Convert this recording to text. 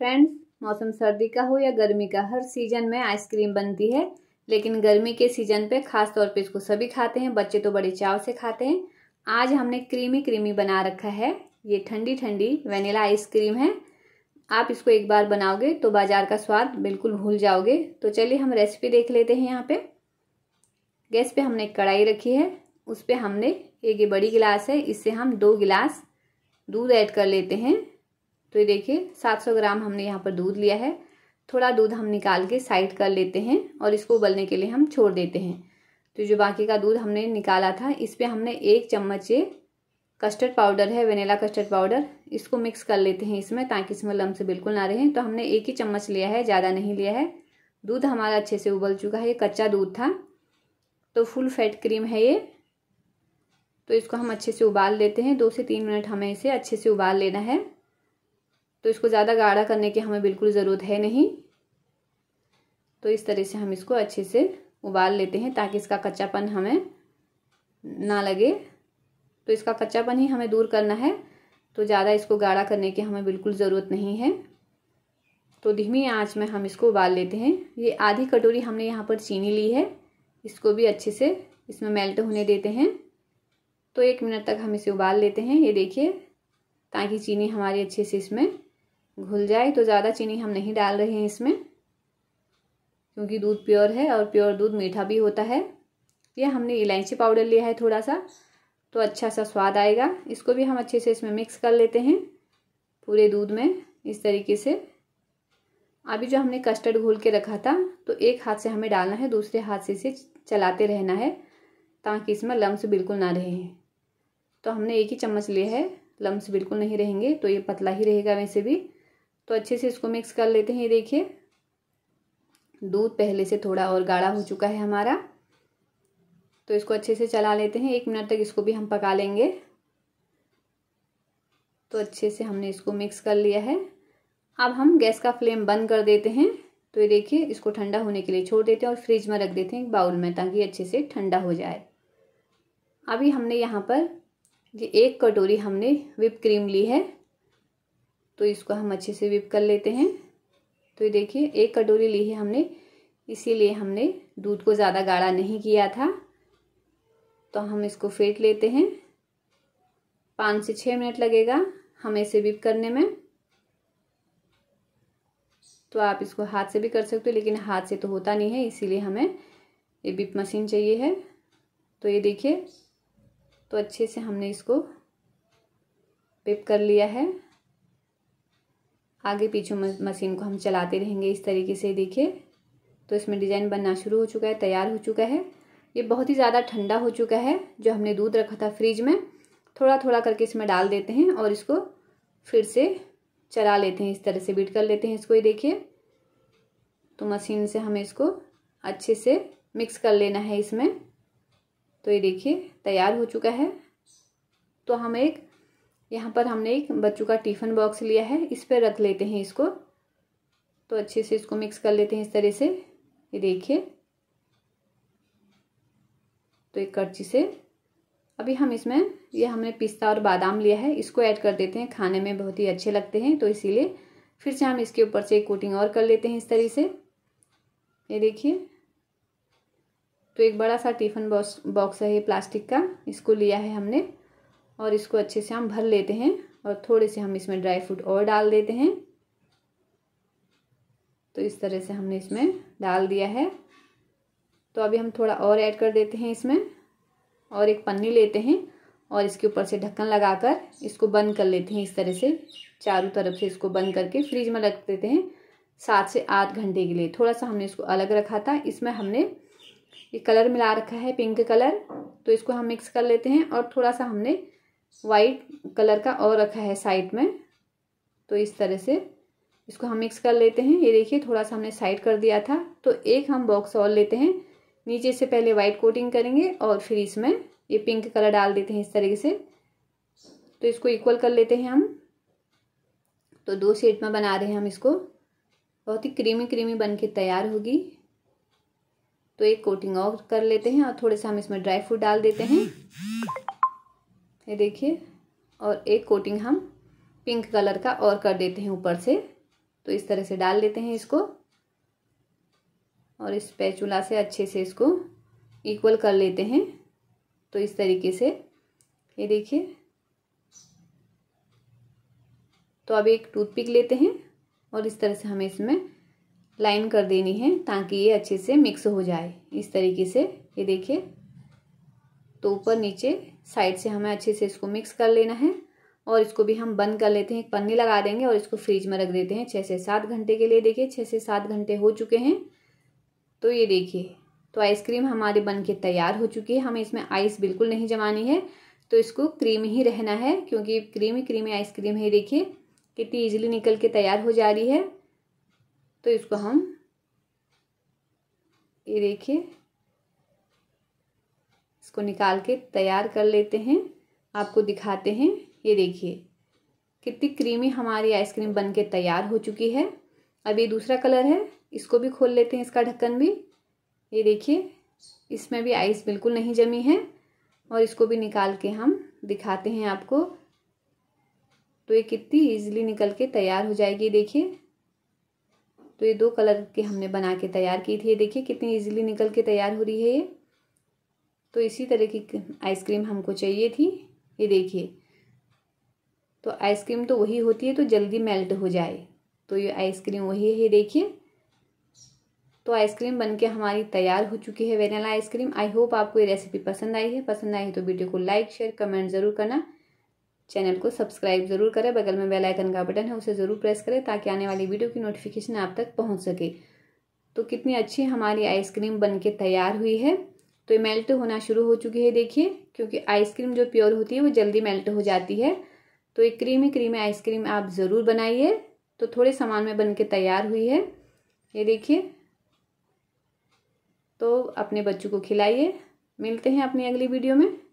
friends मौसम सर्दी का हो या गर्मी का हर सीजन में आइसक्रीम बनती है लेकिन गर्मी के सीजन पे खास तौर पे इसको सभी खाते हैं बच्चे तो बड़े चाव से खाते हैं आज हमने क्रीमी क्रीमी बना रखा है ये ठंडी ठंडी वेनिला आइसक्रीम है आप इसको एक बार बनाओगे तो बाजार का स्वाद बिल्कुल भूल जाओगे तो चलिए हम रेसिपी देख लेते हैं यहाँ पर गैस पर हमने कढ़ाई रखी है उस पर हमने एक ये बड़ी गिलास है इससे हम दो गिलास दूध ऐड कर लेते हैं तो ये देखिए 700 ग्राम हमने यहाँ पर दूध लिया है थोड़ा दूध हम निकाल के साइड कर लेते हैं और इसको उबलने के लिए हम छोड़ देते हैं तो जो बाकी का दूध हमने निकाला था इस पर हमने एक चम्मच ये कस्टर्ड पाउडर है वेनेला कस्टर्ड पाउडर इसको मिक्स कर लेते हैं इसमें ताकि इसमें लम्ब बिल्कुल ना रहें तो हमने एक ही चम्मच लिया है ज़्यादा नहीं लिया है दूध हमारा अच्छे से उबल चुका है ये कच्चा दूध था तो फुल फैट क्रीम है ये तो इसको हम अच्छे से उबाल लेते हैं दो से तीन मिनट हमें इसे अच्छे से उबाल लेना है तो इसको ज़्यादा गाढ़ा करने की हमें बिल्कुल ज़रूरत है नहीं तो इस तरह से हम इसको अच्छे से उबाल लेते हैं ताकि इसका कच्चापन हमें ना लगे तो इसका कच्चापन ही हमें दूर करना है तो ज़्यादा इसको गाढ़ा करने की हमें बिल्कुल ज़रूरत नहीं है तो धीमी आंच में हम इसको उबाल लेते हैं ये आधी कटोरी हमने यहाँ पर चीनी ली है इसको भी अच्छे से इसमें मेल्ट होने देते हैं तो एक मिनट तक हम इसे उबाल लेते हैं ये देखिए ताकि चीनी हमारी अच्छे से इसमें घुल जाए तो ज़्यादा चीनी हम नहीं डाल रहे हैं इसमें क्योंकि दूध प्योर है और प्योर दूध मीठा भी होता है ये हमने इलायची पाउडर लिया है थोड़ा सा तो अच्छा सा स्वाद आएगा इसको भी हम अच्छे से इसमें मिक्स कर लेते हैं पूरे दूध में इस तरीके से अभी जो हमने कस्टर्ड घोल के रखा था तो एक हाथ से हमें डालना है दूसरे हाथ से इसे चलाते रहना है ताकि इसमें लम्स बिल्कुल ना रहे तो हमने एक ही चम्मच लिया है लम्स बिल्कुल नहीं रहेंगे तो ये पतला ही रहेगा वैसे भी तो अच्छे से इसको मिक्स कर लेते हैं ये देखिए दूध पहले से थोड़ा और गाढ़ा हो चुका है हमारा तो इसको अच्छे से चला लेते हैं एक मिनट तक इसको भी हम पका लेंगे तो अच्छे से हमने इसको मिक्स कर लिया है अब हम गैस का फ्लेम बंद कर देते हैं तो ये देखिए इसको ठंडा होने के लिए छोड़ देते हैं और फ्रिज में रख देते हैं एक बाउल में ताकि अच्छे से ठंडा हो जाए अभी हमने यहाँ पर ये एक कटोरी हमने विप क्रीम ली है तो इसको हम अच्छे से विप कर लेते हैं तो ये देखिए एक कटोरी ली है हमने इसीलिए हमने दूध को ज़्यादा गाढ़ा नहीं किया था तो हम इसको फेंट लेते हैं पाँच से छः मिनट लगेगा हमें इसे विप करने में तो आप इसको हाथ से भी कर सकते हो लेकिन हाथ से तो होता नहीं है इसीलिए हमें ये विप मशीन चाहिए है तो ये देखिए तो अच्छे से हमने इसको विप कर लिया है आगे पीछे मशीन को हम चलाते रहेंगे इस तरीके से देखिए तो इसमें डिज़ाइन बनना शुरू हो चुका है तैयार हो चुका है ये बहुत ही ज़्यादा ठंडा हो चुका है जो हमने दूध रखा था फ्रिज में थोड़ा थोड़ा करके इसमें डाल देते हैं और इसको फिर से चला लेते हैं इस तरह से बीट कर लेते हैं इसको ये देखिए तो मशीन से हमें इसको अच्छे से मिक्स कर लेना है इसमें तो ये देखिए तैयार हो चुका है तो हम एक यहाँ पर हमने एक बच्चों का टिफ़न बॉक्स लिया है इस पर रख लेते हैं इसको तो अच्छे से इसको मिक्स कर लेते हैं इस तरह से ये देखिए तो एक कर्ची से अभी हम इसमें ये हमने पिस्ता और बादाम लिया है इसको ऐड कर देते हैं खाने में बहुत ही अच्छे लगते हैं तो इसीलिए फिर से हम इसके ऊपर से एक कोटिंग और कर लेते हैं इस तरह से ये देखिए तो एक बड़ा सा टिफ़िन बॉक्स बॉक्स है ये प्लास्टिक का इसको लिया है हमने और इसको अच्छे से हम भर लेते हैं और थोड़े से हम इसमें ड्राई फ्रूट और डाल देते हैं तो इस तरह से हमने इसमें डाल दिया है तो अभी हम थोड़ा और ऐड कर देते हैं इसमें और एक पन्नी लेते हैं और इसके ऊपर से ढक्कन लगाकर इसको बंद कर लेते हैं इस तरह से चारों तरफ से इसको बंद करके फ्रिज में रख देते हैं सात से आठ घंटे के लिए थोड़ा सा हमने इसको अलग रखा था इसमें हमने ये कलर मिला रखा है पिंक कलर तो इसको हम मिक्स कर लेते हैं और थोड़ा सा हमने वाइट कलर का और रखा है साइड में तो इस तरह से इसको हम मिक्स कर लेते हैं ये देखिए थोड़ा सा हमने साइड कर दिया था तो एक हम बॉक्स और लेते हैं नीचे से पहले वाइट कोटिंग करेंगे और फिर इसमें ये पिंक कलर डाल देते हैं इस तरीके से तो इसको इक्वल कर लेते हैं हम तो दो शेड में बना रहे हैं हम इसको बहुत ही क्रीमी क्रीमी बन के तैयार होगी तो एक कोटिंग और कर लेते हैं और थोड़े से हम इसमें ड्राई फ्रूट डाल देते हैं ये देखिए और एक कोटिंग हम पिंक कलर का और कर देते हैं ऊपर से तो इस तरह से डाल देते हैं इसको और इस पैचूला से अच्छे से इसको इक्वल कर लेते हैं तो इस तरीके से ये देखिए तो अब एक टूथपिक लेते हैं और इस तरह से हमें इसमें लाइन कर देनी है ताकि ये अच्छे से मिक्स हो जाए इस तरीके से ये देखिए तो ऊपर नीचे साइड से हमें अच्छे से इसको मिक्स कर लेना है और इसको भी हम बंद कर लेते हैं एक पन्नी लगा देंगे और इसको फ्रिज में रख देते हैं छः से सात घंटे के लिए देखिए छः से सात घंटे हो चुके हैं तो ये देखिए तो आइसक्रीम हमारी बन के तैयार हो चुकी है हमें इसमें आइस बिल्कुल नहीं जमानी है तो इसको क्रीम ही रहना है क्योंकि क्रीमी क्रीमी आइसक्रीम है देखिए कितनी ईजिली निकल के तैयार हो जा रही है तो इसको हम ये देखिए इसको निकाल के तैयार कर लेते हैं आपको दिखाते हैं ये देखिए कितनी क्रीमी हमारी आइसक्रीम बन के तैयार हो चुकी है अब ये दूसरा कलर है इसको भी खोल लेते हैं इसका ढक्कन भी ये देखिए इसमें भी आइस बिल्कुल नहीं जमी है और इसको भी निकाल के हम दिखाते हैं आपको तो ये कितनी ईजिली निकल के तैयार हो जाएगी देखिए तो ये दो कलर के हमने बना के तैयार की थी ये देखिए कितनी ईजिली निकल के तैयार हो रही है ये तो इसी तरह की आइसक्रीम हमको चाहिए थी ये देखिए तो आइसक्रीम तो वही होती है तो जल्दी मेल्ट हो जाए तो ये आइसक्रीम वही है देखिए तो आइसक्रीम बनके हमारी तैयार हो चुकी है वेनिला आइसक्रीम आई होप आपको ये रेसिपी पसंद आई है पसंद आई तो वीडियो को लाइक शेयर कमेंट ज़रूर करना चैनल को सब्सक्राइब ज़रूर करें बगल में बेल आइकन का बटन है उसे ज़रूर प्रेस करें ताकि आने वाली वीडियो की नोटिफिकेशन आप तक पहुँच सके तो कितनी अच्छी हमारी आइसक्रीम बन के तैयार हुई है तो ये मेल्ट होना शुरू हो चुकी है देखिए क्योंकि आइसक्रीम जो प्योर होती है वो जल्दी मेल्ट हो जाती है तो ये क्रीमी क्रीमी आइसक्रीम आप ज़रूर बनाइए तो थोड़े सामान में बन के तैयार हुई है ये देखिए तो अपने बच्चों को खिलाइए मिलते हैं अपनी अगली वीडियो में